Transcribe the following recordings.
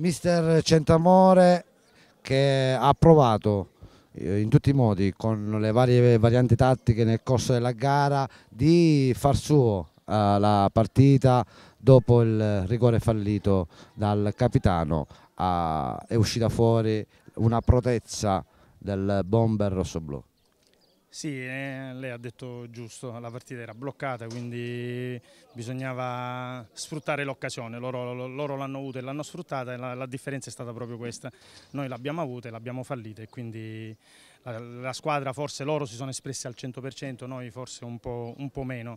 Mister Centamore che ha provato eh, in tutti i modi con le varie varianti tattiche nel corso della gara di far suo eh, la partita dopo il rigore fallito dal capitano eh, è uscita fuori una protezza del bomber rossoblù. Sì, eh, lei ha detto giusto, la partita era bloccata, quindi bisognava sfruttare l'occasione, loro, l'hanno avuta e l'hanno sfruttata e la, la, differenza è stata proprio questa. Noi l'abbiamo avuta e l'abbiamo fallita e quindi la, la, squadra forse loro si sono espressi al 100%, noi forse un po', un po meno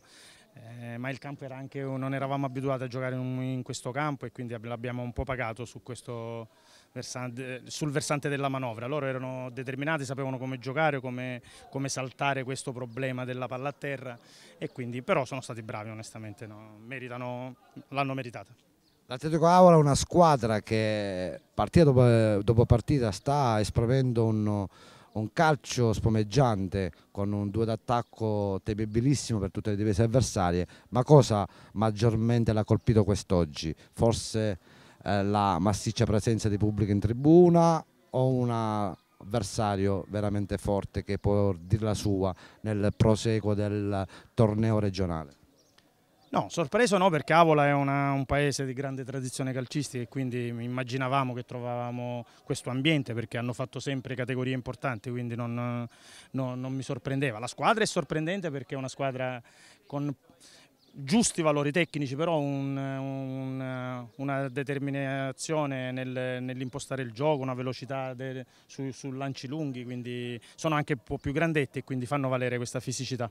eh, ma il campo era anche, non eravamo abituati a giocare in, in questo campo e quindi l'abbiamo un po' pagato su versante, sul versante della manovra. Loro erano determinati, sapevano come giocare, come, come, saltare questo problema della palla a terra e quindi però sono stati bravi onestamente, no? l'hanno meritata. L'Atletico Aula è una squadra che partita dopo, eh, dopo partita sta esprimendo un un calcio spumeggiante con un due d'attacco temibilissimo per tutte le difese avversarie, ma cosa maggiormente l'ha colpito quest'oggi? Forse eh, la massiccia presenza di pubblico in tribuna o un avversario veramente forte che può dire la sua nel proseguo del torneo regionale. No, sorpreso no, perché Avola è una, un paese di grande tradizione calcistica e quindi immaginavamo che trovavamo questo ambiente perché hanno fatto sempre categorie importanti, quindi non, non, non mi sorprendeva. La squadra è sorprendente perché è una squadra con giusti valori tecnici, però un, un, una determinazione nel, nell'impostare il gioco, una velocità de, su, su lanci lunghi, quindi sono anche un po' più grandetti e quindi fanno valere questa fisicità.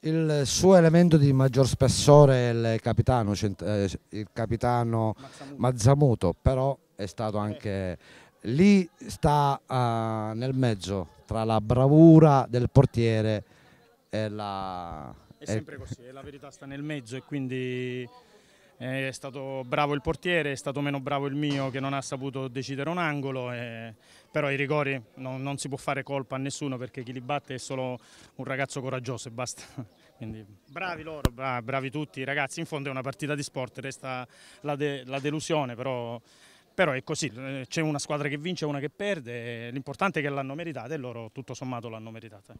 Il suo elemento di maggior spessore è il capitano, eh, il capitano Mazzamuto, però è stato eh. anche lì sta uh, nel mezzo tra la bravura del portiere e la... È sempre così, la verità sta nel mezzo e quindi eh, è stato bravo il portiere, è stato meno bravo il mio che non ha saputo decidere un angolo, e... Eh, però i rigori non, non, si può fare colpa a nessuno perché chi li batte è solo un ragazzo coraggioso e basta. Quindi, bravi eh, loro, bra bravi tutti, ragazzi, in fondo è una partita di sport, resta la, de la delusione, però, però è così, c'è una squadra che vince e una che perde, l'importante è che l'hanno meritata e loro tutto sommato l'hanno meritata.